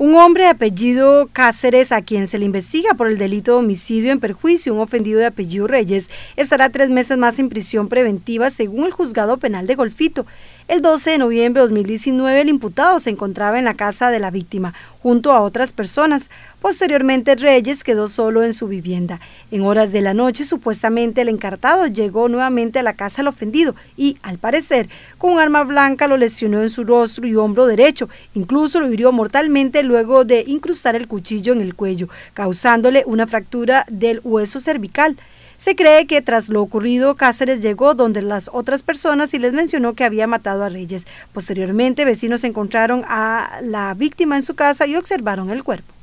Un hombre de apellido Cáceres, a quien se le investiga por el delito de homicidio en perjuicio un ofendido de apellido Reyes, estará tres meses más en prisión preventiva según el juzgado penal de Golfito. El 12 de noviembre de 2019 el imputado se encontraba en la casa de la víctima junto a otras personas. Posteriormente Reyes quedó solo en su vivienda. En horas de la noche supuestamente el encartado llegó nuevamente a la casa del ofendido y, al parecer, con un arma blanca lo lesionó en su rostro y hombro derecho. Incluso lo hirió mortalmente luego de incrustar el cuchillo en el cuello, causándole una fractura del hueso cervical. Se cree que tras lo ocurrido, Cáceres llegó donde las otras personas y les mencionó que había matado a Reyes. Posteriormente, vecinos encontraron a la víctima en su casa y observaron el cuerpo.